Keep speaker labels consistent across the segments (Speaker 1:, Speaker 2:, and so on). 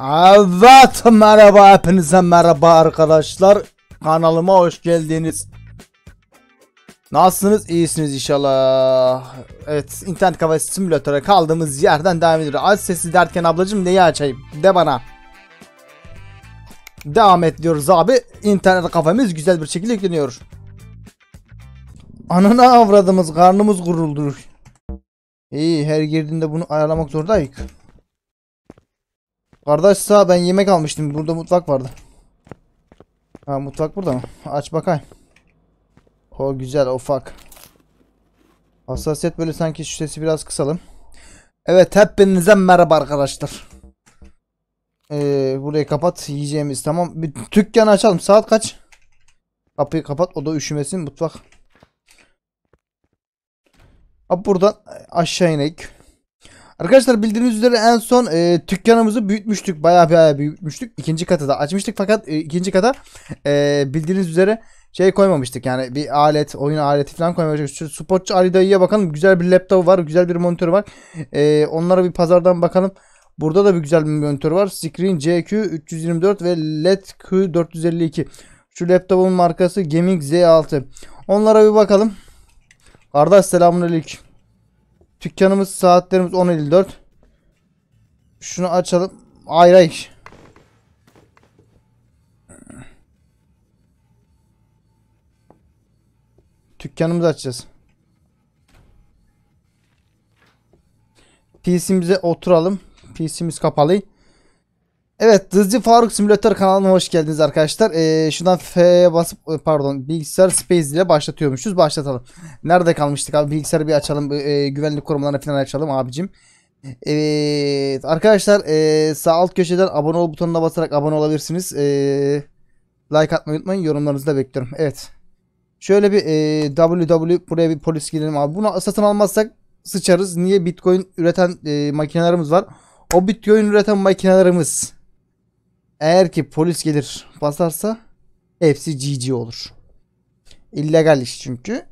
Speaker 1: Evet merhaba hepinize merhaba arkadaşlar kanalıma hoş geldiniz Nasılsınız iyisiniz inşallah Evet internet kafası simülatöre kaldığımız yerden devam ediyor Az sesi derken ablacım neyi açayım de bana Devam ediyoruz abi internet kafamız güzel bir şekilde yükleniyor Anana avradımız karnımız guruldur iyi her girdiğinde bunu ayarlamak zorundayız Kardeş sağ ben yemek almıştım. Burada mutfak vardı. Ha mutfak burada mı? Aç bakayım. O güzel ufak. Hassasiyet böyle sanki şu sesi biraz kısalım. Evet hepinize merhaba arkadaşlar. Ee, burayı kapat yiyeceğimiz tamam. Bir dükkanı açalım. Saat kaç? Kapıyı kapat o da üşümesin mutfak. Abi buradan aşağı inek. Arkadaşlar bildiğiniz üzere en son e, dükkanımızı büyütmüştük. Bayağı bayağı büyütmüştük. İkinci kata da açmıştık fakat e, ikinci kata e, bildiğiniz üzere şey koymamıştık. Yani bir alet, oyun aleti falan koymamıştık. Şu spotçu Ali Dayı'ya bakalım. Güzel bir laptop var, güzel bir monitör var. E, onlara bir pazardan bakalım. Burada da bir güzel bir monitör var. Screen CQ324 ve LED Q452. Şu laptopun markası Gaming Z6. Onlara bir bakalım. Kardeş selamünaleyküm. Dükkanımız saatlerimiz 10.54. Şunu açalım. Hayır iş. Dükkanımızı açacağız. PC'mize oturalım. PC'miz kapalı. Evet Dizci Faruk Simülatör kanalına hoş geldiniz arkadaşlar. Ee, şuradan F'ye basıp e, pardon bilgisayar space ile başlatıyormuşuz. Başlatalım. Nerede kalmıştık abi? Bilgisayarı bir açalım. E, güvenlik korumalarını falan açalım abicim. Evet arkadaşlar e, sağ alt köşeden abone ol butonuna basarak abone olabilirsiniz. E, like atmayı unutmayın. Yorumlarınızı da bekliyorum. Evet. Şöyle bir e, www e buraya bir polis girelim abi. Bunu satın almazsak sıçarız. Niye Bitcoin üreten e, makinelerimiz var. O Bitcoin üreten makinelerimiz eğer ki polis gelir basarsa hepsi GG olur. İllegal iş çünkü.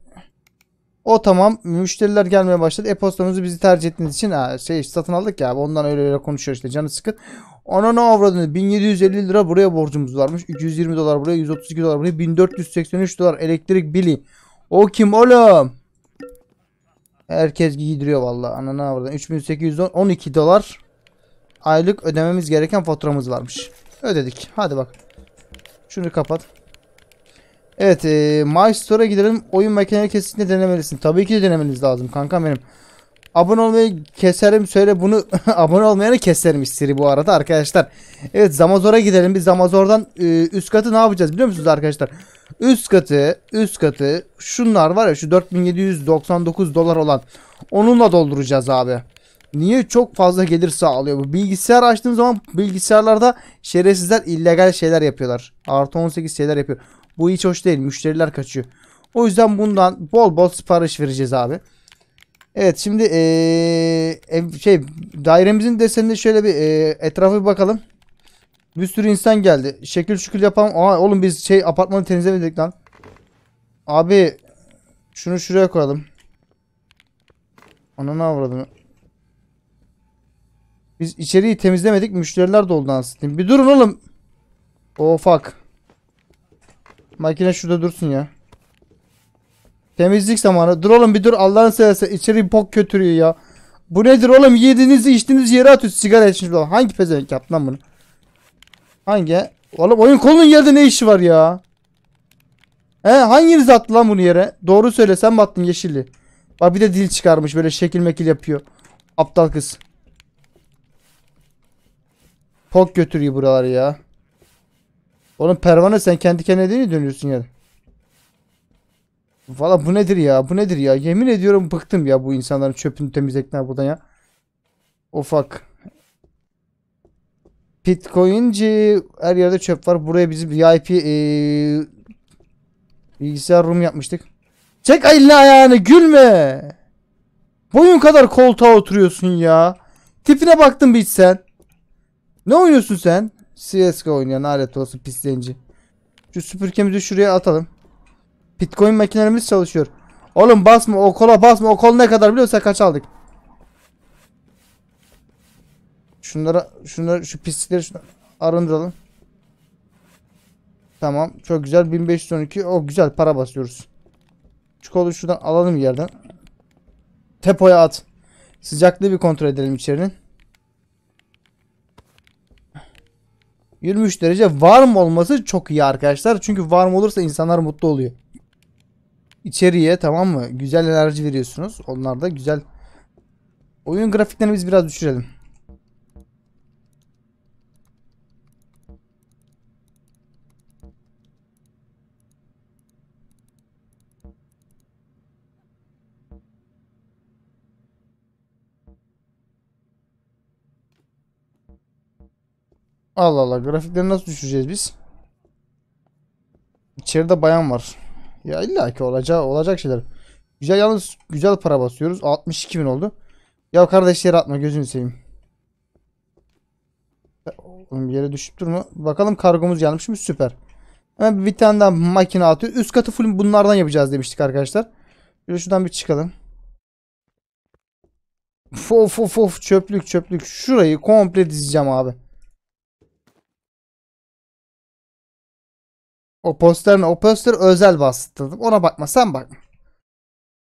Speaker 1: O tamam. Müşteriler gelmeye başladı. E-postamızı bizi tercih ettiğiniz için ha, şey satın aldık ya. Ondan öyle öyle konuşuyor işte. Canı sıkın. Ona ne avradınız? 1750 lira buraya borcumuz varmış. 220 dolar buraya. 132 dolar buraya. 1483 dolar elektrik bili. O kim oğlum? Herkes giydiriyor valla. ne avradın. 3812 dolar aylık ödememiz gereken faturamız varmış. Ödedik. Hadi bak. Şunu kapat. Evet. E, My Store'a gidelim. Oyun makineleri kesinlikle denemelisin. Tabii ki de denemeniz lazım kanka benim. Abone olmayı keserim söyle bunu abone olmayanı keserim istiri bu arada arkadaşlar. Evet Zamazor'a gidelim. Biz Zamazor'dan e, üst katı ne yapacağız biliyor musunuz arkadaşlar? Üst katı, üst katı şunlar var ya şu 4799 dolar olan onunla dolduracağız abi niye çok fazla gelir sağlıyor bu? Bilgisayar açtığım zaman bilgisayarlarda şerefsizler illegal şeyler yapıyorlar. Artı 18 şeyler yapıyor. Bu hiç hoş değil. Müşteriler kaçıyor. O yüzden bundan bol bol sipariş vereceğiz abi. Evet şimdi ee, şey dairemizin deseninde şöyle bir ee, etrafa bir bakalım. Bir sürü insan geldi. Şekil şükür yapalım. Aa oğlum biz şey apartmanı temizlemedik lan. Abi şunu şuraya koyalım. ne avradım. Biz içeriği temizlemedik. Müşteriler doldu aslında. Bir durun oğlum. Oh fuck. Makine şurada dursun ya. Temizlik zamanı. Dur oğlum bir dur. Allah'ın seversen içeri bok götürüyor ya. Bu nedir oğlum? Yediğinizi içtiğiniz yere atıyorsun. Sigara içmiş. Hangi pezevenk yaptı lan bunu? Hangi? Oğlum oyun kolunun yerde ne işi var ya? He hanginiz attı lan bunu yere? Doğru söyle sen mi attın yeşilli? Bak bir de dil çıkarmış böyle şekil mekil yapıyor. Aptal kız. Pok götürüyor buraları ya. Oğlum pervane sen kendi kendine değil mi dönüyorsun ya? Valla bu nedir ya? Bu nedir ya? Yemin ediyorum bıktım ya bu insanların çöpünü temizlekler buradan ya. Ufak. Bitcoin'ci her yerde çöp var. Buraya bizim VIP ee, bilgisayar room yapmıştık. Çek elini ayağını gülme. Boyun kadar koltuğa oturuyorsun ya. Tipine baktın bir sen. Ne oynuyorsun sen? CSGO oynayan alet olsun pislenci. Şu süpürgemizi şuraya atalım. Bitcoin makinelerimiz çalışıyor. Oğlum basma o kola basma o kol ne kadar biliyorsa kaç aldık. Şunlara şunları şu pislikleri şuna arındıralım. Tamam çok güzel 1512 o güzel para basıyoruz. Şu kolu şuradan alalım yerden. Tepoya at. Sıcaklığı bir kontrol edelim içerinin. 23 derece warm olması çok iyi arkadaşlar. Çünkü warm olursa insanlar mutlu oluyor. İçeriye tamam mı? Güzel enerji veriyorsunuz. Onlar da güzel. Oyun grafiklerini biz biraz düşürelim. Allah Allah grafikleri nasıl düşeceğiz biz? İçeride bayan var. Ya illa ki olacağı olacak şeyler. Güzel yalnız güzel para basıyoruz. 62 bin oldu. Ya kardeşleri atma gözünü seveyim. Oğlum yere düşüp durma. Bakalım kargomuz gelmiş mi? Süper. Hemen bir tane daha makine atıyor. Üst katı full bunlardan yapacağız demiştik arkadaşlar. şuradan bir çıkalım. Fof fof fof çöplük çöplük. Şurayı komple dizeceğim abi. O poster O poster özel bastırdım. Ona bakma sen bak.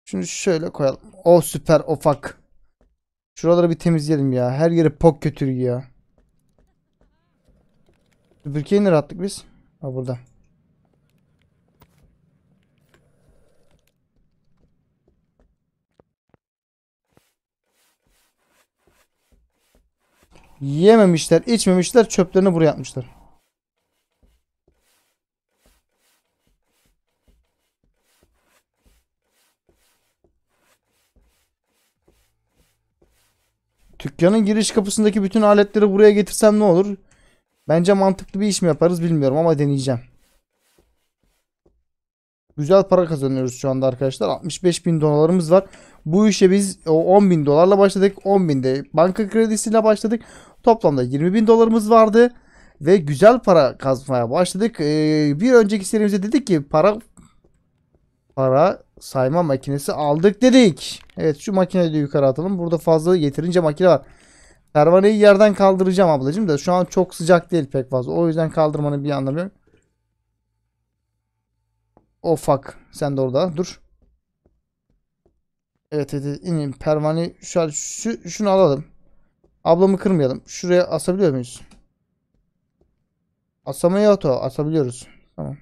Speaker 1: Şimdi şöyle koyalım. O süper ufak. Şuraları bir temizleyelim ya. Her yeri pok götürüyor ya. Süpürgeyi nereye attık biz? Ha burada. Yememişler, içmemişler, çöplerini buraya atmışlar. Dükkanın giriş kapısındaki bütün aletleri buraya getirsem ne olur? Bence mantıklı bir iş mi yaparız bilmiyorum ama deneyeceğim. Güzel para kazanıyoruz şu anda arkadaşlar. 65 bin dolarımız var. Bu işe biz 10 bin dolarla başladık. 10 binde banka kredisiyle başladık. Toplamda 20 bin dolarımız vardı. Ve güzel para kazmaya başladık. Ee, bir önceki serimizde dedik ki para para sayma makinesi aldık dedik. Evet şu makineyi de yukarı atalım. Burada fazla getirince makine var. Pervaneyi yerden kaldıracağım ablacığım da şu an çok sıcak değil pek fazla. O yüzden kaldırmanın bir anlamı yok. Oh fuck. Sen de orada dur. Evet evet inin pervane şu, şu şunu alalım. Ablamı kırmayalım. Şuraya asabiliyor muyuz? Asamaya ato asabiliyoruz. Tamam.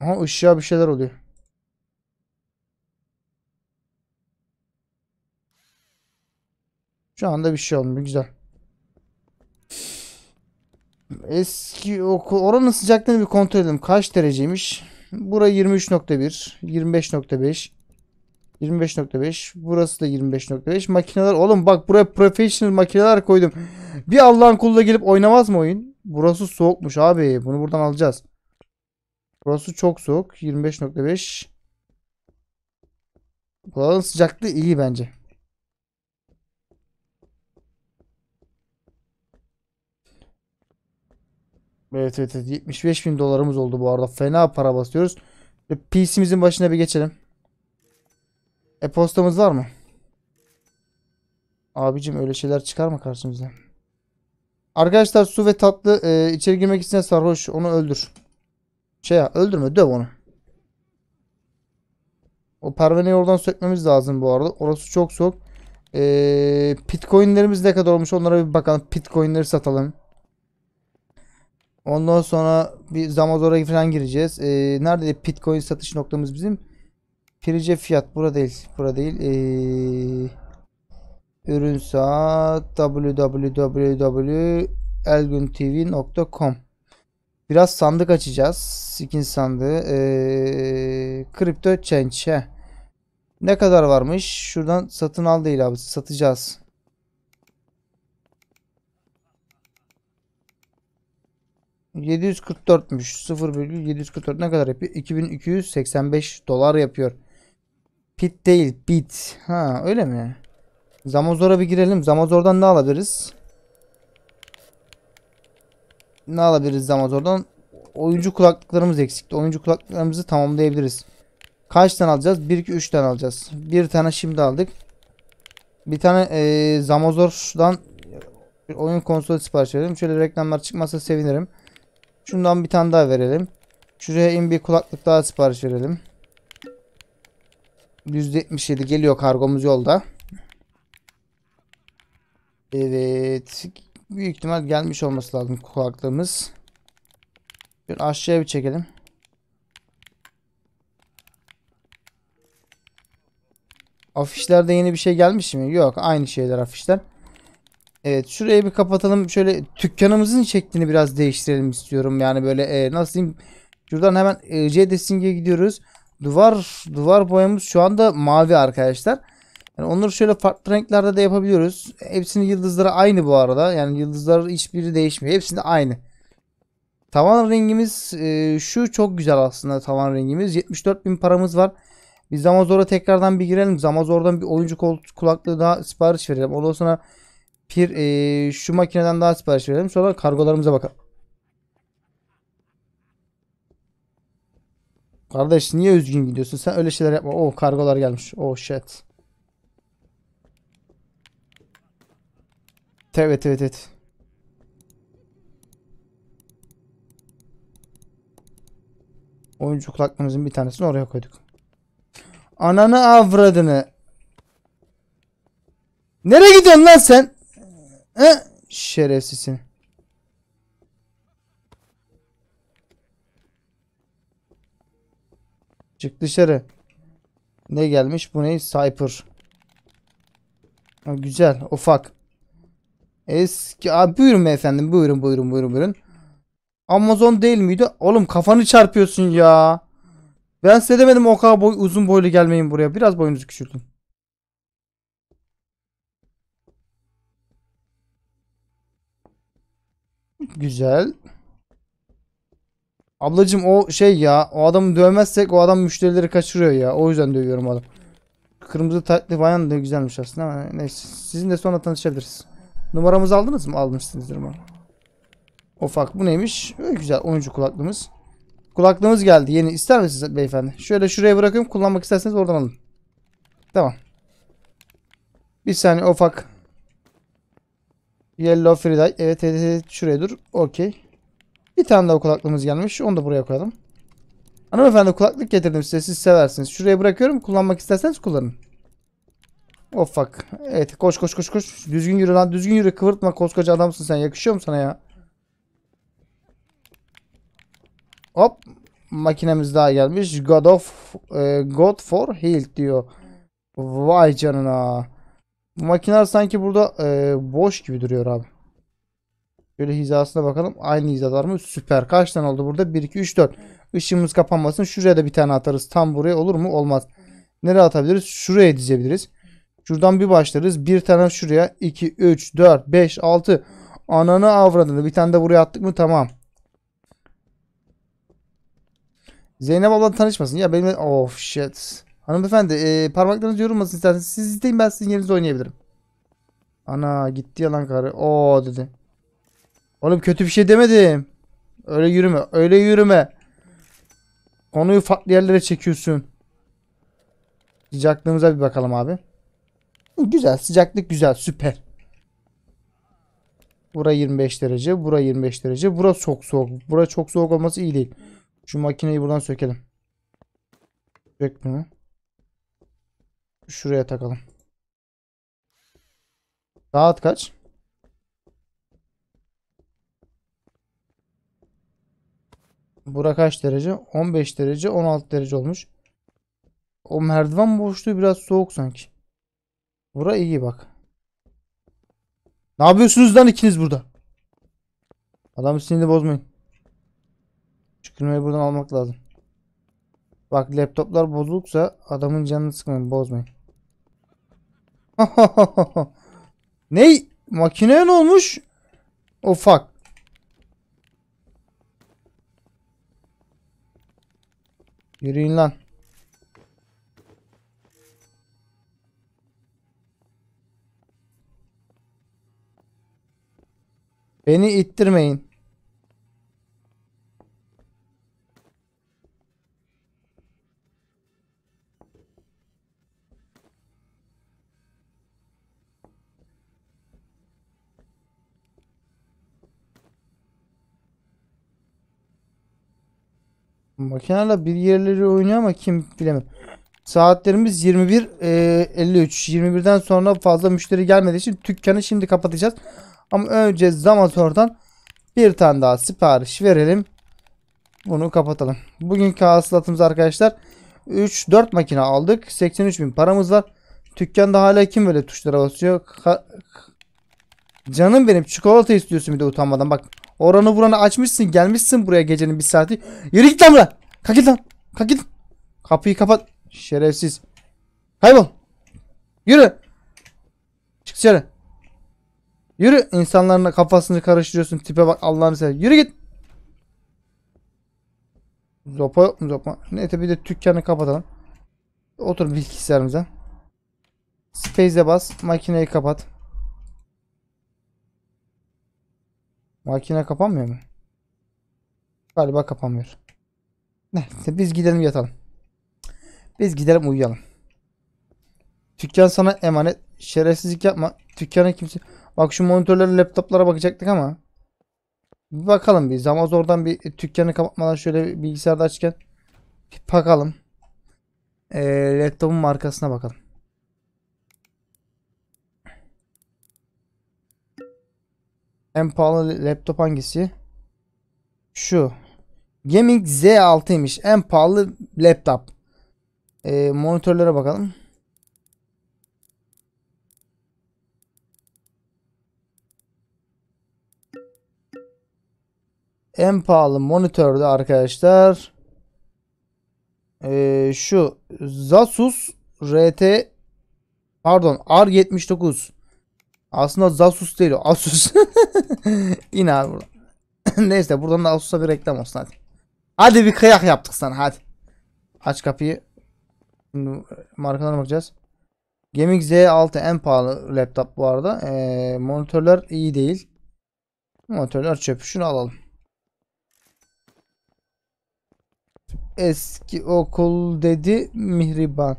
Speaker 1: Aha ışığa bir şeyler oluyor. Şu anda bir şey olmuyor. Güzel. Eski okul. Oranın sıcaklığını bir kontrol edelim. Kaç dereceymiş? Bura 23.1. 25.5. 25.5. Burası da 25.5. Makineler oğlum bak buraya professional makineler koydum. Bir Allah'ın kulu da gelip oynamaz mı oyun? Burası soğukmuş abi. Bunu buradan alacağız. Burası çok soğuk. 25.5. Buranın sıcaklığı iyi bence. Evet evet, evet 75 bin dolarımız oldu bu arada. Fena para basıyoruz. E, PC'mizin başına bir geçelim. E-postamız var mı? Abicim öyle şeyler çıkar mı karşımıza? Arkadaşlar su ve tatlı e, içeri girmek isteyen sarhoş onu öldür. Şey ya öldürme döv onu. O pervaneyi oradan sökmemiz lazım bu arada. Orası çok soğuk. E, Bitcoinlerimiz ne kadar olmuş onlara bir bakalım. Bitcoinleri satalım. Ondan sonra bir Zamazor'a falan gireceğiz. Ee, nerede Bitcoin satış noktamız bizim? Price fiyat burada değil. Burada değil. Ee, ürün saat www.elguntv.com Biraz sandık açacağız. Skin sandığı. Ee, crypto Change. Heh. Ne kadar varmış? Şuradan satın al değil abi. Satacağız. 744'müş. 0,744 ne kadar yapıyor? 2285 dolar yapıyor. Pit değil bit. Ha öyle mi? Zamozor'a bir girelim. Zamozor'dan ne alabiliriz? Ne alabiliriz Zamozor'dan? Oyuncu kulaklıklarımız eksikti. Oyuncu kulaklıklarımızı tamamlayabiliriz. Kaç tane alacağız? 1 2 3 tane alacağız. Bir tane şimdi aldık. Bir tane e, Zamozor'dan oyun konsolu sipariş verelim. Şöyle reklamlar çıkmasa sevinirim. Şundan bir tane daha verelim. Şuraya in bir kulaklık daha sipariş verelim. %77 geliyor kargomuz yolda. Evet. Büyük ihtimal gelmiş olması lazım kulaklığımız. Bir aşağıya bir çekelim. Afişlerde yeni bir şey gelmiş mi? Yok. Aynı şeyler afişler. Evet şurayı bir kapatalım. Şöyle dükkanımızın şeklini biraz değiştirelim istiyorum. Yani böyle e, nasıl diyeyim. Şuradan hemen e, C Dessing'e gidiyoruz. Duvar duvar boyamız şu anda mavi arkadaşlar. Yani onları şöyle farklı renklerde de yapabiliyoruz. Hepsinin yıldızları aynı bu arada. Yani yıldızlar hiçbiri değişmiyor. Hepsinde aynı. Tavan rengimiz e, şu çok güzel aslında tavan rengimiz. 74 bin paramız var. Biz Zamazor'a tekrardan bir girelim. Zamazor'dan bir oyuncu kulaklığı daha sipariş verelim. Ondan sonra Pir e, şu makineden daha sipariş verelim. Sonra kargolarımıza bakalım. Kardeş niye üzgün gidiyorsun? Sen öyle şeyler yapma. Oh kargolar gelmiş. Oh shit. Evet evet evet. Oyuncu kulaklığımızın bir tanesini oraya koyduk. Ananı avradını. Nereye gidiyorsun lan sen? E şerefsizsin. Çık dışarı. Ne gelmiş? Bu ne? Cyper. Ha, güzel. Ufak. Eski. Aa, buyurun efendim. Buyurun buyurun buyurun buyurun. Amazon değil miydi? Oğlum kafanı çarpıyorsun ya. Ben size demedim o kadar boy, uzun boylu gelmeyin buraya. Biraz boyunuzu küçültün. Güzel. Ablacım o şey ya. O adamı dövmezsek o adam müşterileri kaçırıyor ya. O yüzden dövüyorum adam. Kırmızı tatlı bayan da güzelmiş aslında ama neyse. Sizin de sonra tanışabiliriz. Numaramızı aldınız mı? Almışsınızdır mı? Ufak bu neymiş? Öyle ee, güzel oyuncu kulaklığımız. Kulaklığımız geldi. Yeni ister misiniz beyefendi? Şöyle şuraya bırakayım Kullanmak isterseniz oradan alın. Tamam. Bir saniye ufak. Yellow Friday. Evet, evet, evet şuraya dur. Okey. Bir tane daha kulaklığımız gelmiş. Onu da buraya koyalım. Hanımefendi kulaklık getirdim size. Siz seversiniz. Şuraya bırakıyorum. Kullanmak isterseniz kullanın. Ofak. Oh, evet koş koş koş koş. Düzgün yürü lan. Düzgün yürü. Kıvırtma koskoca adamsın sen. Yakışıyor mu sana ya? Hop. Makinemiz daha gelmiş. God of e, God for heal diyor. Vay canına. Bu makineler sanki burada e, boş gibi duruyor abi. Şöyle hizasına bakalım. Aynı hizalar mı? Süper. Kaç tane oldu burada? 1, 2, 3, 4. Işığımız kapanmasın. Şuraya da bir tane atarız. Tam buraya olur mu? Olmaz. Nereye atabiliriz? Şuraya dizebiliriz. Şuradan bir başlarız. Bir tane şuraya. 2, 3, 4, 5, 6. Ananı avradını. Bir tane de buraya attık mı? Tamam. Zeynep abla tanışmasın. Ya benim... Of shit. Hanımefendi e, parmaklarınız yorulmasın isterseniz. Siz izleyin ben sizin yerinize oynayabilirim. Ana gitti yalan karı. o dedi. Oğlum kötü bir şey demedim. Öyle yürüme. Öyle yürüme. Konuyu farklı yerlere çekiyorsun. Sıcaklığımıza bir bakalım abi. Güzel. Sıcaklık güzel. Süper. Bura 25 derece. Bura 25 derece. Bura çok soğuk. Bura çok soğuk olması iyi değil. Şu makineyi buradan sökelim. Sök bunu. Şuraya takalım. Saat kaç? Bura kaç derece? 15 derece 16 derece olmuş. O merdiven boşluğu biraz soğuk sanki. Bura iyi bak. Ne yapıyorsunuz lan ikiniz burada? Adamın sinirini bozmayın. Şu kırmayı buradan almak lazım. Bak laptoplar bozulursa adamın canını sıkmayın bozmayın. Ney? Makineye ne olmuş? Oh Yürüyün lan. Beni ittirmeyin. Makinelerle bir yerleri oynuyor ama kim bilemem. Saatlerimiz 21.53. E, 21'den sonra fazla müşteri gelmediği için dükkanı şimdi kapatacağız. Ama önce Zamator'dan bir tane daha sipariş verelim. Bunu kapatalım. Bugünkü hasılatımız arkadaşlar 3-4 makine aldık. 83 bin paramız var. Dükkanda hala kim böyle tuşlara basıyor? Ha Canım benim çikolata istiyorsun bir de utanmadan. Bak Oranı buranı açmışsın. Gelmişsin buraya gecenin bir saati. Yürü git lan buradan. Kalk git lan. Kalk git. Kapıyı kapat. Şerefsiz. Kaybol. Yürü. Çık dışarı. Yürü. İnsanların kafasını karıştırıyorsun. Tipe bak Allah'ını seversen. Yürü git. Zopa yok mu zopa? Neyse bir de dükkanı kapatalım. Otur bilgisayarımıza. Space'e bas. Makineyi kapat. Makine kapanmıyor mu? Galiba kapanmıyor. Neyse biz gidelim yatalım. Biz gidelim uyuyalım. Dükkan sana emanet. Şerefsizlik yapma. Dükkana kimse... Bak şu monitörlere, laptoplara bakacaktık ama. Bir bakalım biz. Ama oradan bir dükkanı kapatmadan şöyle bilgisayarda açken bir bakalım. Ee, laptopun markasına bakalım. En pahalı laptop hangisi? Şu. Gaming Z6'ymış. En pahalı laptop. Ee, monitörlere bakalım. En pahalı monitörde arkadaşlar ee, şu Zasus RT pardon R79 aslında Zasus değil o. Asus. Yine abi buradan. Neyse buradan da Asus'a bir reklam olsun hadi. Hadi bir kıyak yaptık sana hadi. Aç kapıyı. Şimdi markalarına bakacağız. Gaming Z6 en pahalı laptop bu arada. Ee, monitörler iyi değil. Monitörler çöp. Şunu alalım. Eski okul dedi Mihriban.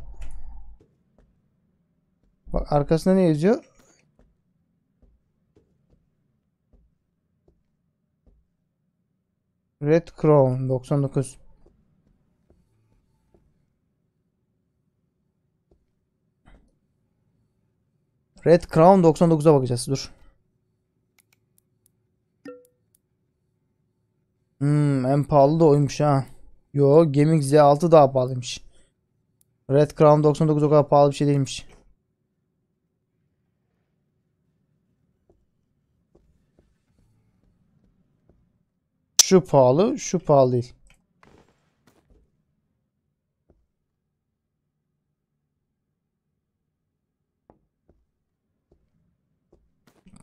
Speaker 1: Bak arkasında ne yazıyor? Red Crown 99. Red Crown 99'a bakacağız. Dur. Hmm, en pahalı da oymuş ha. Yo, Gaming Z6 daha pahalıymış. Red Crown 99 o kadar pahalı bir şey değilmiş. Şu pahalı, şu pahalı değil.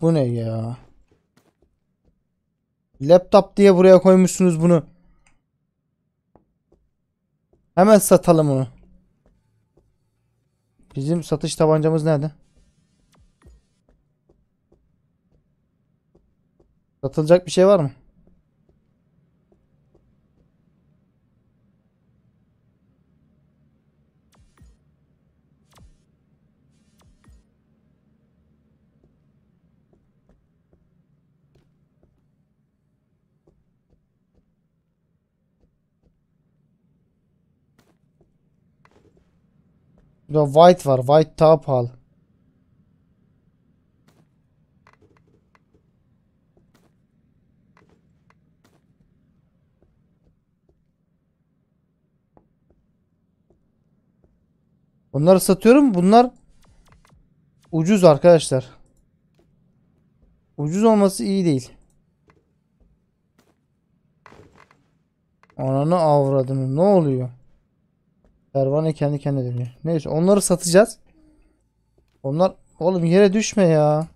Speaker 1: Bu ne ya? Laptop diye buraya koymuşsunuz bunu. Hemen satalım onu. Bizim satış tabancamız nerede? Satılacak bir şey var mı? Burada white var. White daha pahalı. Bunları satıyorum. Bunlar ucuz arkadaşlar. Ucuz olması iyi değil. Ananı avradını ne oluyor? Pervane kendi kendine dönüyor. Neyse onları satacağız. Onlar oğlum yere düşme ya.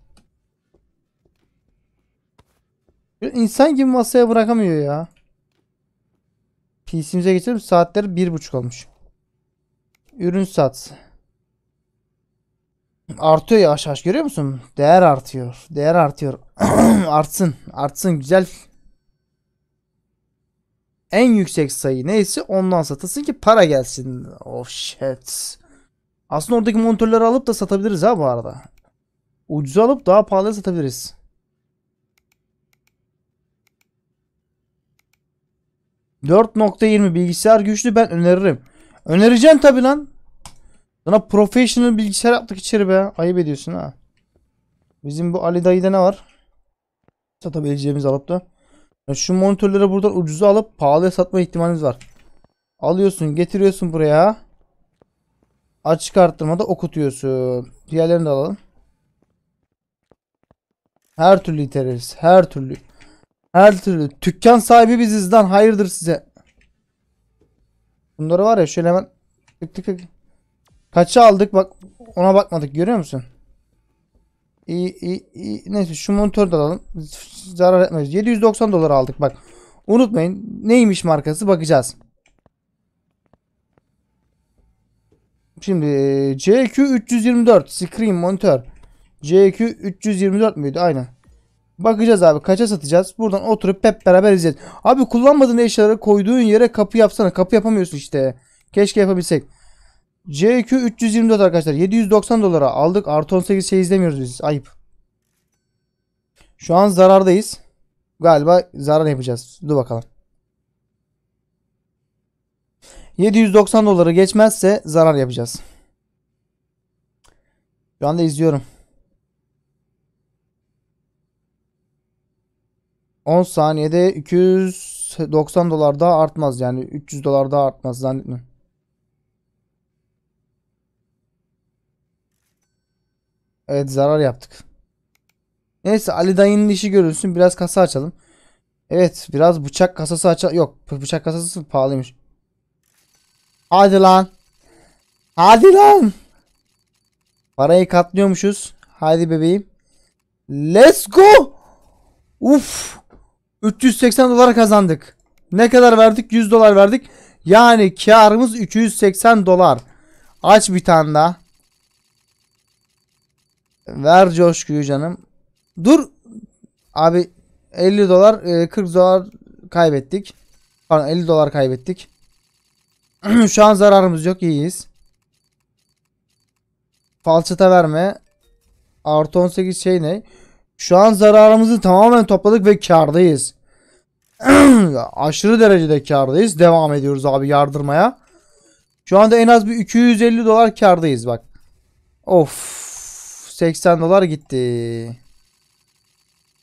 Speaker 1: İnsan gibi masaya bırakamıyor ya. PC'mize geçelim. Saatleri bir buçuk olmuş. Ürün sat. Artıyor aşağı aşağı görüyor musun? Değer artıyor. Değer artıyor. artsın. Artsın. Güzel en yüksek sayı neyse ondan satasın ki para gelsin. Oh shit. Aslında oradaki monitörleri alıp da satabiliriz ha bu arada. Ucuz alıp daha pahalı satabiliriz. ...4.20 bilgisayar güçlü ben öneririm. Önereceksin tabi lan. Sana professional bilgisayar yaptık içeri be. Ayıp ediyorsun ha. Bizim bu Ali dayıda ne var? Satabileceğimiz alıp da şu monitörleri buradan ucuza alıp pahalıya satma ihtimaliniz var. Alıyorsun getiriyorsun buraya. Açık arttırmada okutuyorsun. Diğerlerini de alalım. Her türlü iteriz. Her türlü. Her türlü. Tükkan sahibi biziz lan. Hayırdır size. Bunları var ya şöyle hemen tık tık tık. Kaça aldık bak ona bakmadık görüyor musun? İyi, iyi, iyi. Neyse şu monitörü de alalım. Zarar etmez. 790 dolar aldık bak. Unutmayın neymiş markası bakacağız. Şimdi e, CQ324 screen monitör. CQ324 müydü? Aynen. Bakacağız abi kaça satacağız. Buradan oturup hep beraber izleyeceğiz. Abi kullanmadığın eşyaları koyduğun yere kapı yapsana. Kapı yapamıyorsun işte. Keşke yapabilsek. CQ 324 arkadaşlar. 790 dolara aldık. Artı 18 şey izlemiyoruz biz. Ayıp. Şu an zarardayız. Galiba zarar yapacağız. Dur bakalım. 790 doları geçmezse zarar yapacağız. Şu anda izliyorum. 10 saniyede 290 dolar daha artmaz. Yani 300 dolar daha artmaz zannetmiyorum. Evet zarar yaptık. Neyse Ali dayının işi görülsün. Biraz kasa açalım. Evet biraz bıçak kasası açalım. Yok bıçak kasası pahalıymış. Hadi lan. Hadi lan. Parayı katlıyormuşuz. Hadi bebeğim. Let's go. Uf. 380 dolar kazandık. Ne kadar verdik? 100 dolar verdik. Yani karımız 380 dolar. Aç bir tane daha. Ver coşkuyu canım. Dur. Abi 50 dolar 40 e, dolar kaybettik. Pardon 50 dolar kaybettik. Şu an zararımız yok. iyiyiz. Falçata verme. Artı 18 şey ne? Şu an zararımızı tamamen topladık ve kardayız. Aşırı derecede kardayız. Devam ediyoruz abi yardırmaya. Şu anda en az bir 250 dolar kardayız bak. Of. 180 dolar gitti.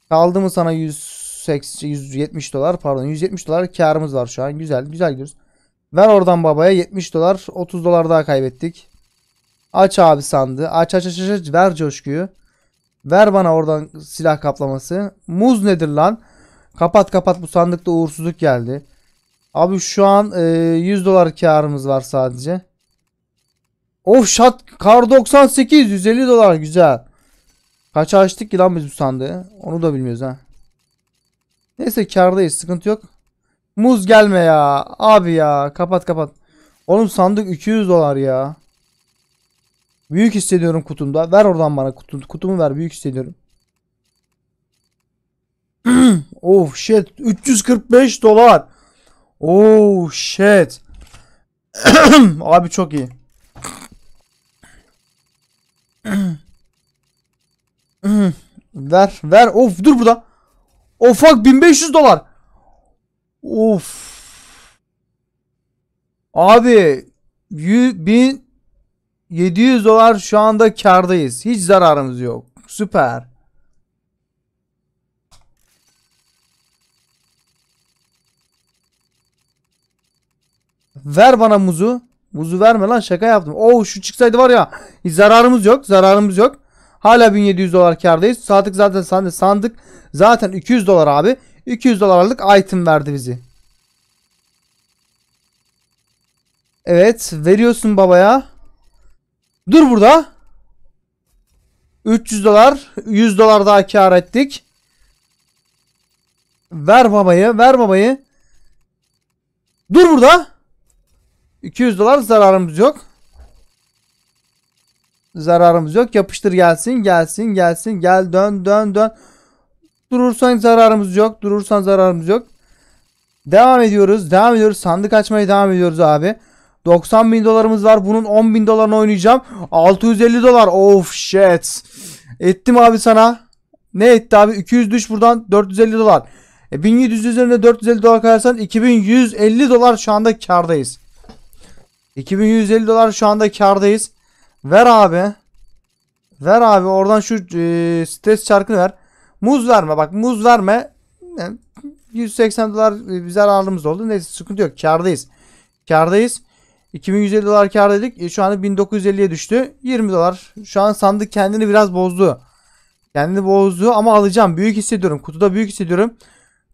Speaker 1: Kaldı mı sana 180, 170 dolar pardon 170 dolar karımız var şu an. Güzel güzel gidiyoruz. Ver oradan babaya 70 dolar 30 dolar daha kaybettik. Aç abi sandı. Aç aç aç aç ver coşkuyu. Ver bana oradan silah kaplaması. Muz nedir lan? Kapat kapat bu sandıkta uğursuzluk geldi. Abi şu an e, 100 dolar karımız var sadece. Of şat kar 98 150 dolar güzel. Kaç açtık ki lan biz bu sandığı? Onu da bilmiyoruz ha. Neyse kardayız sıkıntı yok. Muz gelme ya. Abi ya kapat kapat. Oğlum sandık 200 dolar ya. Büyük hissediyorum kutumda. Ver oradan bana kutum, kutumu ver büyük hissediyorum. oh shit 345 dolar. Oh shit. Abi çok iyi. ver ver of dur burada. Of fuck 1500 dolar. Of. Abi 1700 dolar şu anda kardayız. Hiç zararımız yok. Süper. Ver bana muzu. Buzu verme lan şaka yaptım. Oo şu çıksaydı var ya zararımız yok. Zararımız yok. Hala 1700 dolar kardayız. Sadık zaten sandık, sandık zaten 200 dolar abi. 200 dolarlık item verdi bizi. Evet veriyorsun babaya. Dur burada. 300 dolar 100 dolar daha kar ettik. Ver babayı ver babayı. Dur burada. 200 dolar zararımız yok. Zararımız yok. Yapıştır gelsin gelsin gelsin gel dön dön dön. Durursan zararımız yok. Durursan zararımız yok. Devam ediyoruz. Devam ediyoruz. Sandık açmaya devam ediyoruz abi. 90 bin dolarımız var. Bunun 10 bin dolarını oynayacağım. 650 dolar. Of shit. Ettim abi sana. Ne etti abi? 200 düş buradan 450 dolar. E 1700 üzerinde 450 dolar koyarsan 2150 dolar şu anda kardayız. 2150 dolar şu anda kardayız. Ver abi. Ver abi oradan şu e, stres çarkını ver. Muz verme bak muz verme. Yani 180 dolar e, bize zararımız oldu. Neyse sıkıntı yok kardayız. Kardayız. 2150 dolar kardaydık. E, şu anda 1950'ye düştü. 20 dolar. Şu an sandık kendini biraz bozdu. Kendini bozdu ama alacağım. Büyük hissediyorum. Kutuda büyük hissediyorum.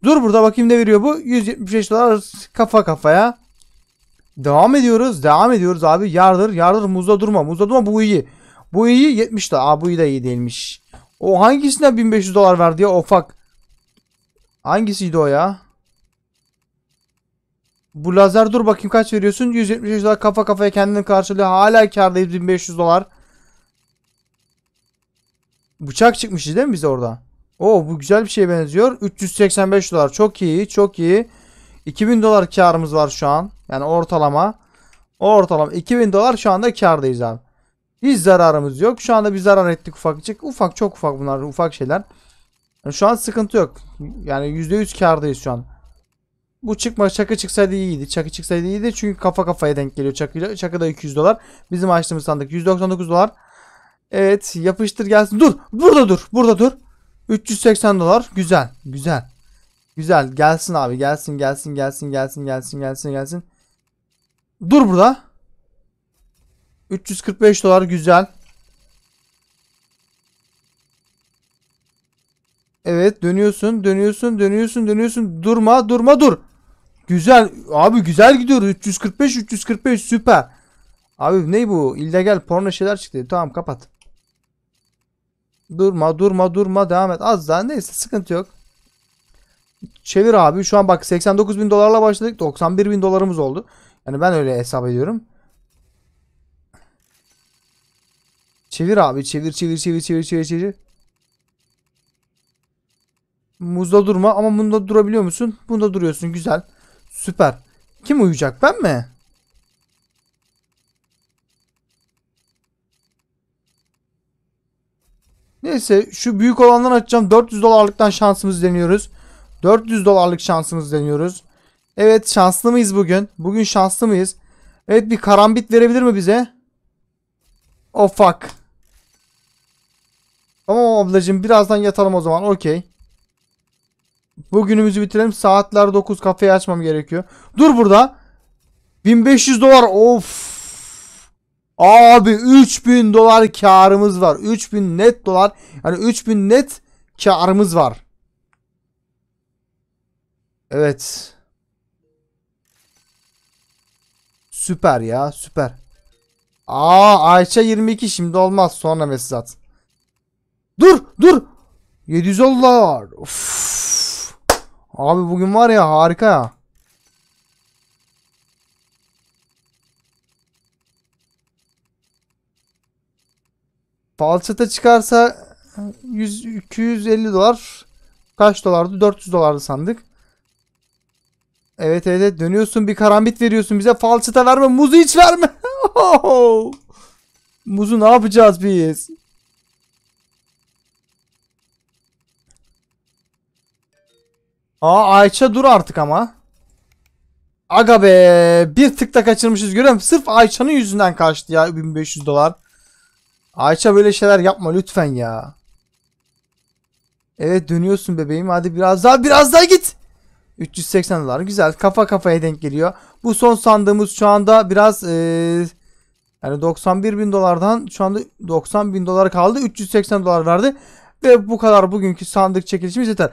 Speaker 1: Dur burada bakayım ne veriyor bu. 175 dolar kafa kafaya. Devam ediyoruz. Devam ediyoruz abi. Yardır. Yardır. Muzda durma. Muzda durma. Bu iyi. Bu iyi. 70 de. Aa bu iyi de iyi değilmiş. O hangisine 1500 dolar verdi ya? Ofak. Hangisiydi o ya? Bu lazer dur bakayım kaç veriyorsun? 175 dolar kafa kafaya kendini karşılıyor. Hala kardayız 1500 dolar. Bıçak çıkmıştı değil mi bize orada? Oo bu güzel bir şeye benziyor. 385 dolar. Çok iyi. Çok iyi. 2000 dolar karımız var şu an. Yani ortalama ortalama 2000 dolar şu anda kardayız abi. Hiç zararımız yok. Şu anda bir zarar ettik ufakçık. Ufak çok ufak bunlar ufak şeyler. Yani şu an sıkıntı yok. Yani %100 kardayız şu an. Bu çıkma çakı çıksaydı iyiydi. Çakı çıksaydı iyiydi. Çünkü kafa kafaya denk geliyor. Çakı, çakı da 200 dolar. Bizim açtığımız sandık 199 dolar. Evet yapıştır gelsin. Dur burada dur. Burada dur. 380 dolar. Güzel. Güzel. Güzel. Gelsin abi. Gelsin gelsin gelsin gelsin gelsin gelsin gelsin. Dur burada. 345 dolar güzel. Evet dönüyorsun dönüyorsun dönüyorsun dönüyorsun durma durma dur. Güzel abi güzel gidiyor. 345 345 süper. Abi ne bu gel. porno şeyler çıktı tamam kapat. Durma durma durma devam et az daha neyse sıkıntı yok. Çevir abi şu an bak 89 bin dolarla başladık 91 bin dolarımız oldu. Yani ben öyle hesap ediyorum. Çevir abi çevir çevir çevir çevir çevir çevir. Muzda durma ama bunda durabiliyor musun? Bunda duruyorsun güzel. Süper. Kim uyuyacak ben mi? Neyse şu büyük olandan açacağım. 400 dolarlıktan şansımız deniyoruz. 400 dolarlık şansımız deniyoruz. Evet şanslı mıyız bugün? Bugün şanslı mıyız? Evet bir karambit verebilir mi bize? Oh fuck. Tamam ablacığım birazdan yatalım o zaman. Okey. Bugünümüzü bitirelim. Saatler 9 kafeyi açmam gerekiyor. Dur burada. 1500 dolar. Of. Abi 3000 dolar karımız var. 3000 net dolar. Yani 3000 net karımız var. Evet. Süper ya süper. Aa Ayça 22 şimdi olmaz sonra mesaj at. Dur dur. 700 dolar. Abi bugün var ya harika ya. Falçata çıkarsa 100 250 dolar kaç dolardı? 400 dolardı sandık. Evet evet dönüyorsun bir karambit veriyorsun bize falçata verme muzu hiç verme. Oh. muzu ne yapacağız biz? Aa Ayça dur artık ama. Aga be bir tıkta kaçırmışız görüyor musun? Sırf Ayça'nın yüzünden kaçtı ya 1500 dolar. Ayça böyle şeyler yapma lütfen ya. Evet dönüyorsun bebeğim hadi biraz daha biraz daha git. 380 dolar. Güzel. Kafa kafaya denk geliyor. Bu son sandığımız şu anda biraz e, yani 91 bin dolardan şu anda 90 bin dolar kaldı. 380 dolar verdi. Ve bu kadar bugünkü sandık çekilişimiz yeter.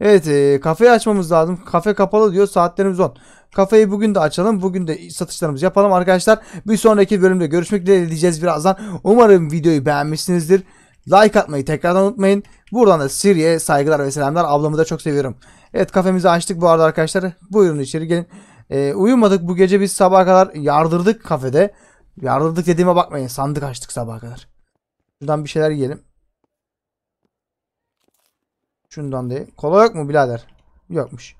Speaker 1: Evet e, kafeyi açmamız lazım. Kafe kapalı diyor. Saatlerimiz 10. Kafeyi bugün de açalım. Bugün de satışlarımızı yapalım arkadaşlar. Bir sonraki bölümde görüşmek dileğiyle diyeceğiz birazdan. Umarım videoyu beğenmişsinizdir. Like atmayı tekrardan unutmayın. Buradan da Siri'ye saygılar ve selamlar. Ablamı da çok seviyorum. Evet kafemizi açtık bu arada arkadaşlar. Buyurun içeri gelin. Ee, uyumadık bu gece biz sabaha kadar yardırdık kafede. Yardırdık dediğime bakmayın. Sandık açtık sabaha kadar. Şuradan bir şeyler yiyelim. Şundan değil. Kola yok mu birader? Yokmuş.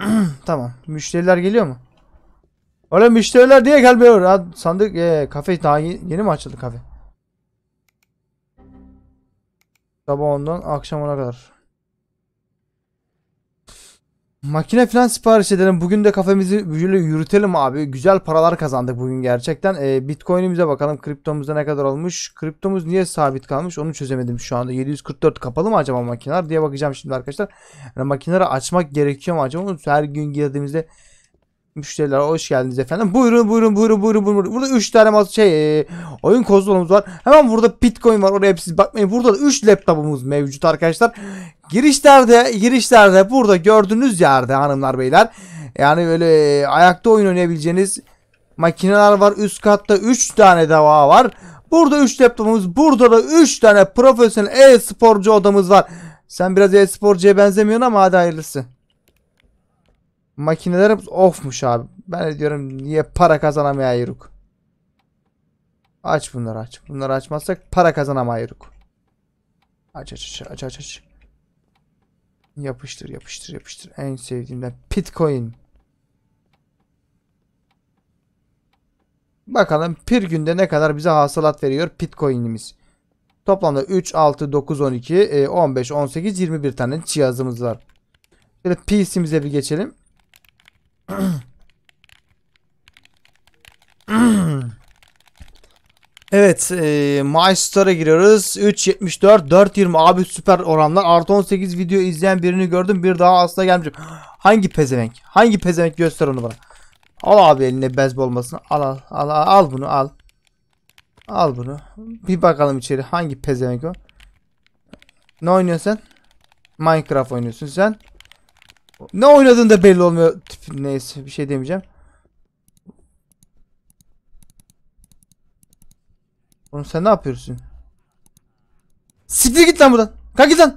Speaker 1: tamam. Müşteriler geliyor mu? Öyle müşteriler diye gelmiyor. Ha, sandık e, kafe daha yeni, yeni mi açıldı kafe? Sabah ondan akşam 10'a kadar. Makine falan sipariş edelim. Bugün de kafemizi böyle yürütelim abi. Güzel paralar kazandık bugün gerçekten. E, Bitcoin'imize bakalım. Kriptomuzda ne kadar olmuş? Kriptomuz niye sabit kalmış? Onu çözemedim şu anda. 744 kapalı mı acaba makineler diye bakacağım şimdi arkadaşlar. Yani makineleri açmak gerekiyor mu acaba? Her gün girdiğimizde Müşteriler hoş geldiniz efendim. Buyurun buyurun buyurun buyurun. buyurun. Burada 3 tane şey e, oyun konsolumuz var. Hemen burada Bitcoin var. Oraya siz bakmayın. Burada da 3 laptopumuz mevcut arkadaşlar. Girişlerde girişlerde burada gördüğünüz yerde hanımlar beyler. Yani böyle e, ayakta oyun oynayabileceğiniz makineler var. Üst katta 3 tane deva var. Burada 3 laptopumuz. Burada da 3 tane profesyonel e-sporcu odamız var. Sen biraz e-sporcuya benzemiyorsun ama hadi hayırlısı. Makineler ofmuş abi. Ben diyorum niye para kazanamayayırık. Aç bunları aç. Bunları açmazsak para kazanamayırık. Aç aç aç aç aç aç. Yapıştır yapıştır yapıştır. En sevdiğimden Bitcoin. Bakalım bir günde ne kadar bize hasılat veriyor Bitcoin'imiz. Toplamda 3, 6, 9, 12, 15, 18, 21 tane cihazımız var. Şöyle PC'mize bir geçelim. Evet e, MyStore'a giriyoruz. 3.74 4.20 abi süper oranlar. Artı 18 video izleyen birini gördüm. Bir daha asla gelmeyecek. Hangi pezevenk? Hangi pezevenk göster onu bana. Al abi eline bez olmasın. Al al al al bunu al. Al bunu. Bir bakalım içeri hangi pezevenk o. Ne oynuyorsun sen? Minecraft oynuyorsun sen. Ne oynadığın da belli olmuyor. Neyse bir şey demeyeceğim. Oğlum sen ne yapıyorsun? Siktir git lan buradan. Kalk git lan.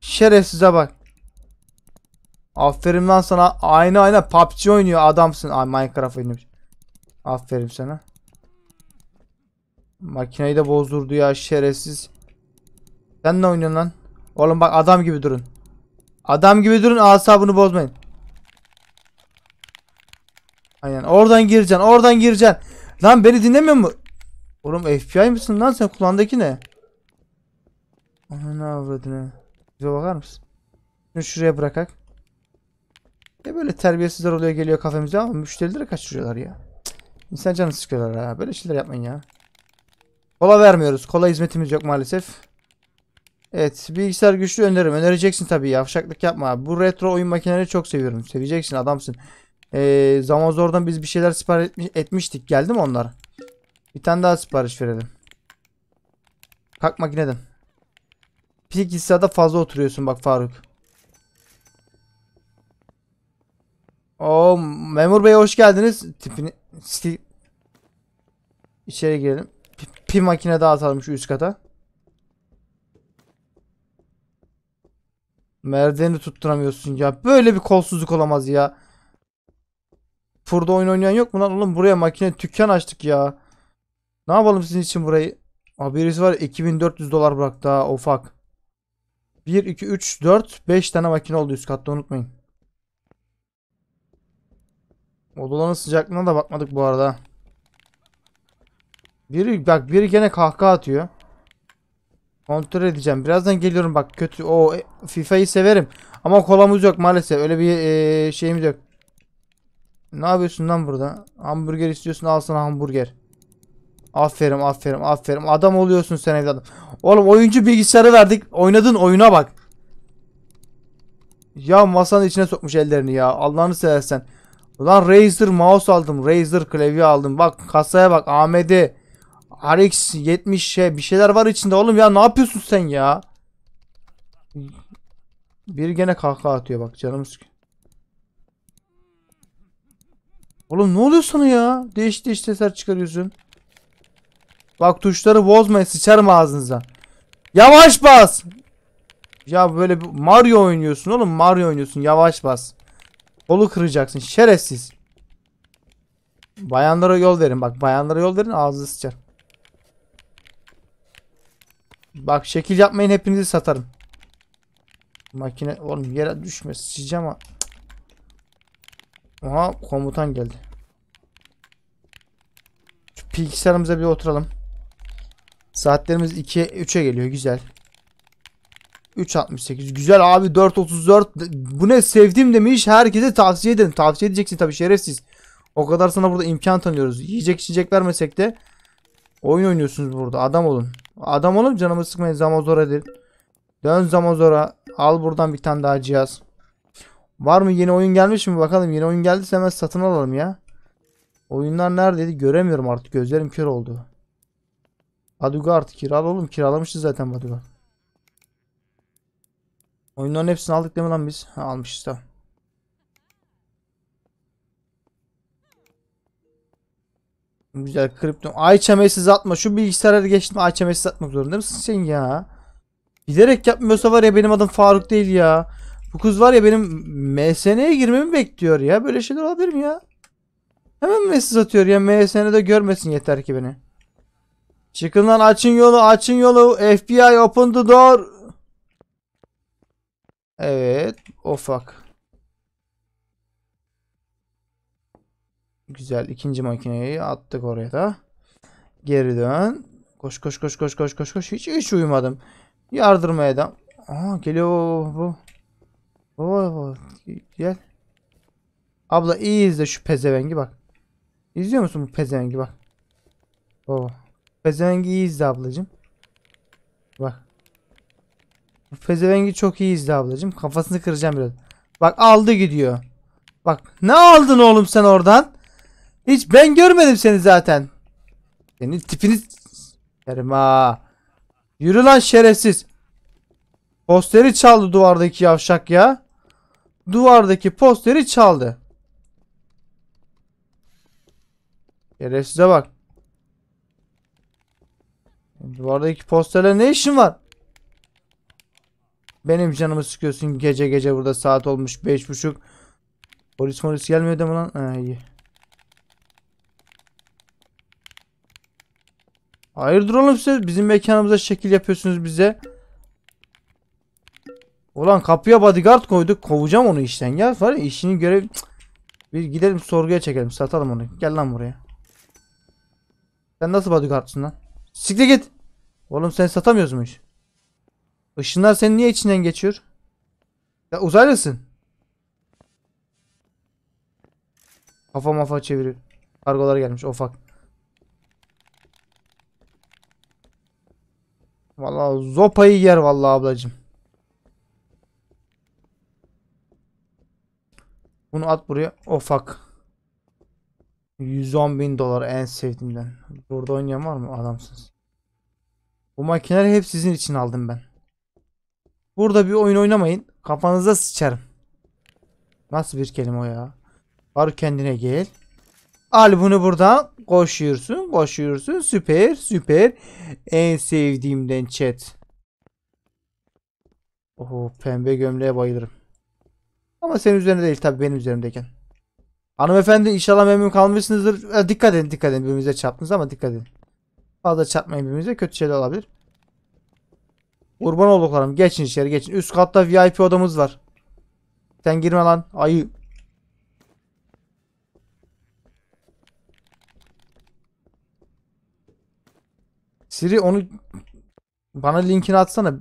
Speaker 1: Şerefsize bak. Aferin lan sana. aynı aynı PUBG oynuyor adamsın. Ay Minecraft oynuyor. Aferin sana. Makineyi de bozdurdu ya şerefsiz. Sen ne oynuyorsun lan? Oğlum bak adam gibi durun. Adam gibi durun asabını bozmayın. Aynen oradan gireceksin oradan gireceksin. Lan beni dinlemiyor mu? Oğlum FBI mısın lan sen kulağındaki ne? Ana avradına. Bize bakar mısın? Şunu şuraya bırakak. Ne böyle terbiyesizler oluyor geliyor kafemize ama müşterileri kaçırıyorlar ya. İnsan canı sıkıyorlar ha. Böyle şeyler yapmayın ya. Kola vermiyoruz. Kola hizmetimiz yok maalesef. Evet bilgisayar güçlü öneririm. Önereceksin tabii yavşaklık yapma Bu retro oyun makineleri çok seviyorum. Seveceksin adamsın. Ee, Zamazor'dan biz bir şeyler sipariş etmiş, etmiştik. Geldi mi onlar? Bir tane daha sipariş verelim. Kalk makineden. Bilgisayarda fazla oturuyorsun bak Faruk. O memur bey hoş geldiniz. Tipini sti... içeri girelim. Pi, pi makine daha atalım şu üst kata. Merdiveni tutturamıyorsun ya. Böyle bir kolsuzluk olamaz ya. Furda oyun oynayan yok mu lan? Oğlum buraya makine dükkan açtık ya. Ne yapalım sizin için burayı? Abi birisi var 2400 dolar bıraktı ha ufak. 1, 2, 3, 4, 5 tane makine oldu üst katta unutmayın. Odaların sıcaklığına da bakmadık bu arada. Biri bak biri gene kahkaha atıyor. Kontrol edeceğim. Birazdan geliyorum bak kötü. O e, FIFA'yı severim. Ama kolamız yok maalesef. Öyle bir e, şeyimiz yok. Ne yapıyorsun lan burada? Hamburger istiyorsun al hamburger. Aferin aferin aferin. Adam oluyorsun sen evladım. Oğlum oyuncu bilgisayarı verdik. oynadın oyuna bak. Ya masanın içine sokmuş ellerini ya. Allah'ını seversen. Ulan Razer mouse aldım. Razer klavye aldım. Bak kasaya bak. AMD. RX 70 şey bir şeyler var içinde oğlum ya ne yapıyorsun sen ya? bir gene kahkaha atıyor bak canımız sıkıyor. Oğlum ne oluyor sana ya? değiş değişik sesler çıkarıyorsun. Bak tuşları bozmayın sıçarım ağzınıza. Yavaş bas. Ya böyle bir Mario oynuyorsun oğlum Mario oynuyorsun yavaş bas. Kolu kıracaksın şerefsiz. Bayanlara yol verin bak bayanlara yol verin ağzı sıçar. Bak şekil yapmayın hepinizi satarım. Makine oğlum yere düşme sıçacağım ha. Aha komutan geldi. Şu bilgisayarımıza bir oturalım. Saatlerimiz 2'ye 3'e geliyor güzel. 3.68 güzel abi 4.34 bu ne sevdim demiş herkese tavsiye edin Tavsiye edeceksin tabii şerefsiz. O kadar sana burada imkan tanıyoruz. Yiyecek içecek vermesek de oyun oynuyorsunuz burada adam olun. Adam oğlum canımı sıkmayın Zamazora dedim. Dön Zamazora. Al buradan bir tane daha cihaz. Var mı yeni oyun gelmiş mi bakalım. Yeni oyun geldiyse hemen satın alalım ya. Oyunlar neredeydi göremiyorum artık. Gözlerim kör oldu. Baduga artık kiral oğlum. kiralamışız zaten Baduga. Oyunların hepsini aldık değil mi lan biz? Ha, almışız tamam. Güzel kripto. HMS'iz atma. Şu bilgisayara geçtim HMS'iz atmak zorunda mısın sen ya? Bilerek yapmıyorsa var ya benim adım Faruk değil ya. Bu kız var ya benim MSN'ye girmemi bekliyor ya. Böyle şeyler olabilir mi ya? Hemen mesaj atıyor ya. MSN'de görmesin yeter ki beni. Çıkın lan açın yolu açın yolu. FBI open the door. Evet. Oh fuck. Güzel. ikinci makineyi attık oraya da. Geri dön. Koş koş koş koş koş koş koş. Hiç hiç uyumadım. Yardırmaya da. Aa geliyor bu. Oo, gel. Abla iyi izle şu pezevengi bak. İzliyor musun bu pezevengi bak. Oo. Pezevengi iyi izle ablacım. Bak. Bu pezevengi çok iyi izle ablacım. Kafasını kıracağım biraz. Bak aldı gidiyor. Bak ne aldın oğlum sen oradan? Hiç ben görmedim seni zaten. Senin tipiniz... Kerim ha. Yürü lan şerefsiz. Posteri çaldı duvardaki yavşak ya. Duvardaki posteri çaldı. Şerefsize bak. Duvardaki posterle ne işin var? Benim canımı sıkıyorsun gece gece burada saat olmuş beş buçuk. Polis polis gelmiyor deme lan. Ha, iyi. Hayırdır oğlum siz? Bizim mekanımıza şekil yapıyorsunuz bize. Ulan kapıya bodyguard koyduk. Kovacağım onu işten. Gel var işini görev... Bir gidelim sorguya çekelim. Satalım onu. Gel lan buraya. Sen nasıl bodyguardsın lan? Siktir git. Oğlum sen satamıyoruz mu iş? Işınlar senin niye içinden geçiyor? Ya uzaylısın. Kafa mafa çeviriyor. Kargolar gelmiş. Ofak. Vallahi zopayı yer vallahi ablacım. Bunu at buraya. Ofak. Oh, 110 bin dolar en sevdiğimden. Burada oynayan var mı adamsız? Bu makineleri hep sizin için aldım ben. Burada bir oyun oynamayın. Kafanıza sıçarım. Nasıl bir kelime o ya? Var kendine gel. Al bunu buradan. Koşuyorsun, koşuyorsun. Süper, süper. En sevdiğimden chat. Oo, pembe gömleğe bayılırım. Ama senin üzerinde değil tabii benim üzerimdeyken. Hanımefendi inşallah memnun kalmışsınızdır. E, dikkat edin, dikkat edin. Birbirimize çarptınız ama dikkat edin. Fazla çarpmayın birbirimize. Kötü şeyler olabilir. Kurban olduklarım. Geçin içeri geçin. Üst katta VIP odamız var. Sen girme lan. Ayı. Siri onu bana linkini atsana.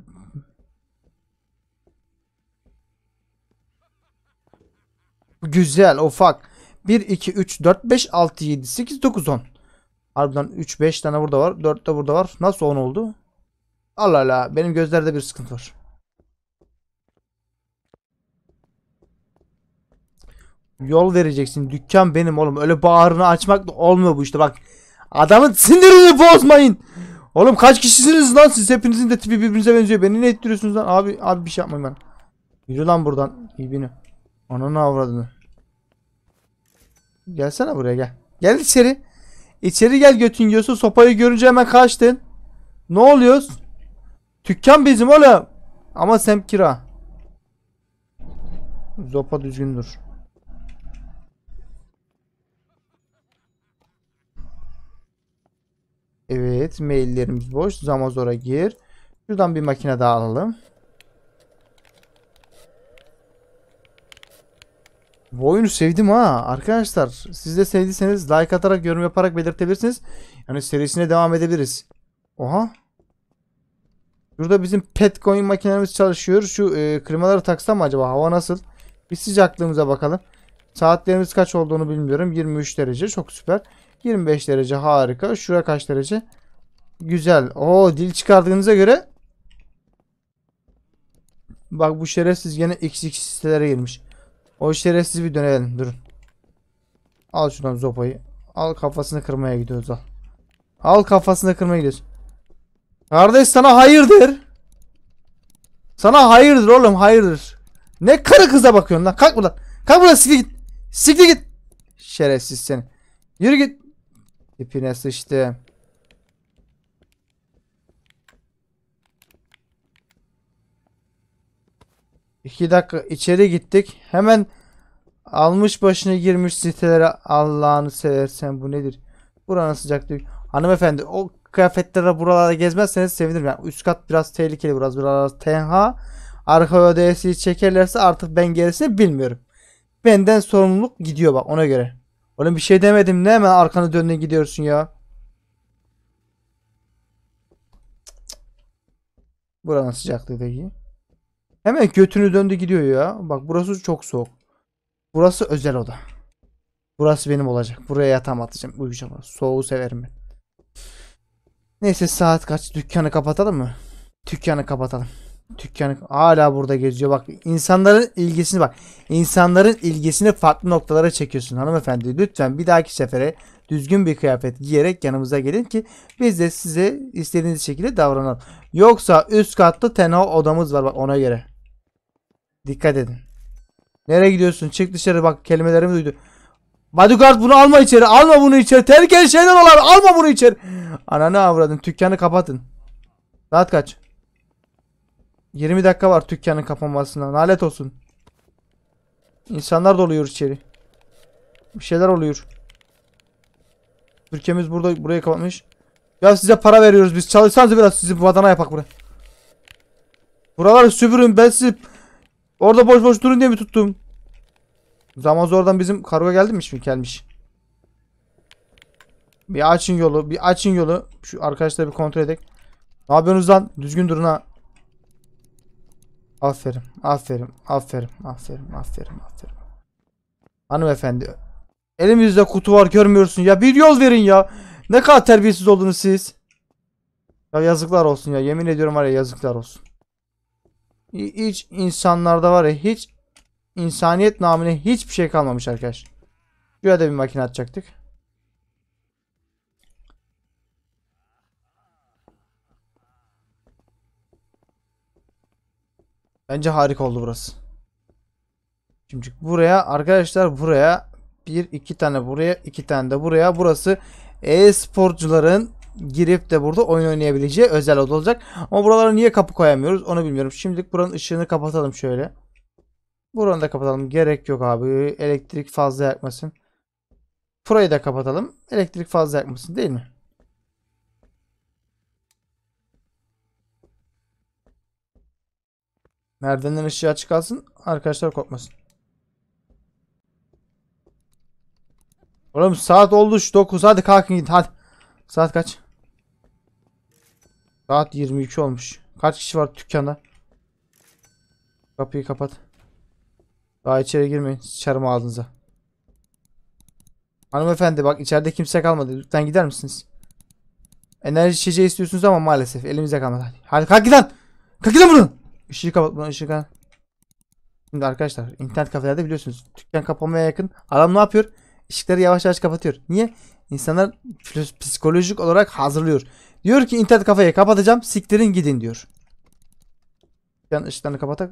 Speaker 1: Güzel ufak. 1, 2, 3, 4, 5, 6, 7, 8, 9, 10. Harbiden 3, 5 tane burada var. 4 de burada var. Nasıl 10 oldu? Allah Allah. Benim gözlerde bir sıkıntı var. Yol vereceksin. Dükkan benim oğlum. Öyle bağrını açmak da olmuyor bu işte. Bak adamın sinirini bozmayın. Oğlum kaç kişisiniz lan siz hepinizin de tipi birbirinize benziyor. Beni ne ettiriyorsunuz lan? Abi abi bir şey yapmayın ben. Yürü lan buradan. İbini. Ananı avradını. Gelsene buraya gel. Gel içeri. İçeri gel götün yiyorsun. Sopayı görünce hemen kaçtın. Ne oluyoruz? Dükkan bizim oğlum. Ama semt kira. Zopa düzgün dur. Evet maillerimiz boş. Zamazor'a gir. Şuradan bir makine daha alalım. Bu oyunu sevdim ha arkadaşlar. Siz de sevdiyseniz like atarak yorum yaparak belirtebilirsiniz. Yani serisine devam edebiliriz. Oha. Burada bizim pet coin makinemiz çalışıyor. Şu e, klimaları taksam acaba hava nasıl? Bir sıcaklığımıza bakalım. Saatlerimiz kaç olduğunu bilmiyorum. 23 derece çok süper. 25 derece harika. Şura kaç derece? Güzel. O dil çıkardığınıza göre Bak bu şerefsiz gene XX sitelere girmiş. O şerefsiz bir dönelim. Durun. Al şuradan zopayı. Al kafasını kırmaya gidiyoruz al. Al kafasını kırmaya gidiyoruz. Kardeş sana hayırdır? Sana hayırdır oğlum hayırdır. Ne karı kıza bakıyorsun lan? Kalk buradan. Kalk buradan sikli git. Sikli git. Şerefsiz seni. Yürü git. Dipine sıçtı. İki dakika içeri gittik. Hemen almış başını girmiş sitelere Allah'ını seversen bu nedir? Buranın sıcaklığı. Hanımefendi o kıyafetlere buralarda gezmezseniz sevinirim. Yani üst kat biraz tehlikeli biraz buralar tenha. Arka ödeyesi çekerlerse artık ben gerisini bilmiyorum. Benden sorumluluk gidiyor bak ona göre. Oğlum bir şey demedim. Ne hemen arkanı dönüne gidiyorsun ya. Buranın sıcaklığı da iyi. Hemen götünü döndü gidiyor ya. Bak burası çok soğuk. Burası özel oda. Burası benim olacak. Buraya yatağım atacağım. Uyuyacağım. Soğuğu severim ben. Neyse saat kaç? Dükkanı kapatalım mı? Dükkanı kapatalım. Dükkanı hala burada geziyor. Bak insanların ilgisini bak. İnsanların ilgisini farklı noktalara çekiyorsun hanımefendi. Lütfen bir dahaki sefere düzgün bir kıyafet giyerek yanımıza gelin ki biz de size istediğiniz şekilde davranalım. Yoksa üst katlı tenho odamız var bak ona göre. Dikkat edin. Nereye gidiyorsun? Çık dışarı bak kelimelerimi duydu. Bodyguard bunu alma içeri. Alma bunu içeri. Tehlikeli şeyler olar. Alma bunu içeri. Ananı avradın. Dükkanı kapatın. Saat kaç? 20 dakika var dükkanın kapanmasından. Nalet olsun. İnsanlar doluyor içeri. Bir şeyler oluyor. Türkiye'miz burada burayı kapatmış. Ya size para veriyoruz biz. Çalışsanız biraz sizi vatana yapak buraya. Buraları süpürün ben sizi orada boş boş durun diye mi tuttum? Zaman Zamazor'dan bizim kargo gelmiş mi? Gelmiş. Bir açın yolu. Bir açın yolu. Şu arkadaşlar bir kontrol edek. Ne yapıyorsunuz lan? Düzgün durun ha. Aferin, aferin, aferin, aferin, aferin, aferin. Hanımefendi. Elimizde kutu var görmüyorsun ya. Bir yol verin ya. Ne kadar terbiyesiz oldunuz siz. Ya yazıklar olsun ya. Yemin ediyorum var ya yazıklar olsun. Hiç insanlarda var ya hiç insaniyet namine hiçbir şey kalmamış arkadaş. Şuraya da bir makine atacaktık. Bence harika oldu burası. Şimdi buraya arkadaşlar buraya bir iki tane buraya iki tane de buraya. Burası e-sporcuların girip de burada oyun oynayabileceği özel oda olacak. Ama buralara niye kapı koyamıyoruz onu bilmiyorum. Şimdilik buranın ışığını kapatalım şöyle. Buranı da kapatalım. Gerek yok abi. Elektrik fazla yakmasın. Burayı da kapatalım. Elektrik fazla yakmasın değil mi? Merdivenlerin ışığı açık kalsın. Arkadaşlar korkmasın. Oğlum saat oldu şu 9. Hadi kalkın gidin hadi. Saat kaç? Saat 22 olmuş. Kaç kişi var dükkanda? Kapıyı kapat. Daha içeri girmeyin. Sıçarım ağzınıza. Hanımefendi bak içeride kimse kalmadı. Lütfen gider misiniz? Enerji içeceği istiyorsunuz ama maalesef elimizde kalmadı. Hadi, hadi kalk giden. Kalk giden buradan. Işığı kapatma ışığı kapat. Şimdi arkadaşlar internet kafelerde biliyorsunuz dükkan kapanmaya yakın adam ne yapıyor? Işıkları yavaş yavaş kapatıyor. Niye? İnsanlar psikolojik olarak hazırlıyor. Diyor ki internet kafayı kapatacağım siktirin gidin diyor. Dükkan ışıklarını kapatak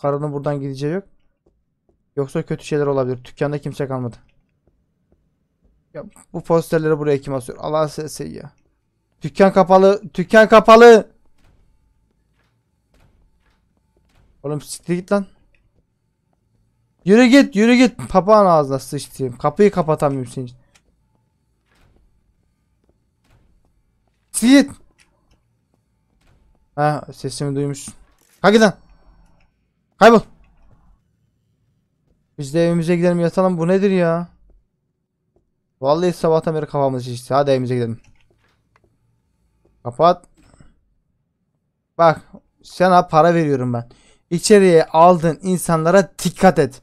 Speaker 1: karının buradan gideceği yok. Yoksa kötü şeyler olabilir. Dükkanda kimse kalmadı. Ya bu posterleri buraya kim asıyor? Allah sesi ya. Dükkan kapalı. Dükkan kapalı. Oğlum siktir git lan. Yürü git yürü git. Papağan ağzına sıçtayım. Kapıyı kapatamıyorum senin için. Siktir Ha sesimi duymuşsun. Kalk lan. Kaybol. Biz de evimize gidelim yatalım. Bu nedir ya? Vallahi sabahtan beri kafamız şişti. Hadi evimize gidelim. Kapat. Bak sana para veriyorum ben. İçeriye aldığın insanlara dikkat et.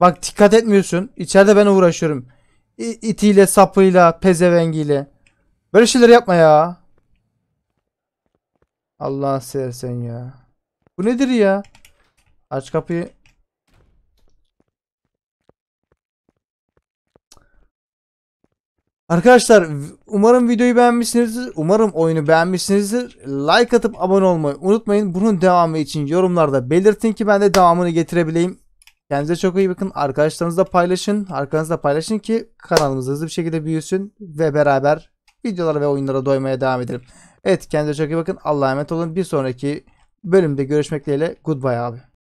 Speaker 1: Bak dikkat etmiyorsun. İçeride ben uğraşıyorum. İ itiyle, sapıyla, pezevengiyle. Böyle şeyler yapma ya. Allah seversen ya. Bu nedir ya? Aç kapıyı. Arkadaşlar umarım videoyu beğenmişsinizdir. Umarım oyunu beğenmişsinizdir. Like atıp abone olmayı unutmayın. Bunun devamı için yorumlarda belirtin ki ben de devamını getirebileyim. Kendinize çok iyi bakın. Arkadaşlarınızla paylaşın. Arkanızda paylaşın ki kanalımız hızlı bir şekilde büyüsün. Ve beraber videolara ve oyunlara doymaya devam edelim. Evet kendinize çok iyi bakın. Allah'a emanet olun. Bir sonraki bölümde görüşmek dileğiyle. Goodbye abi.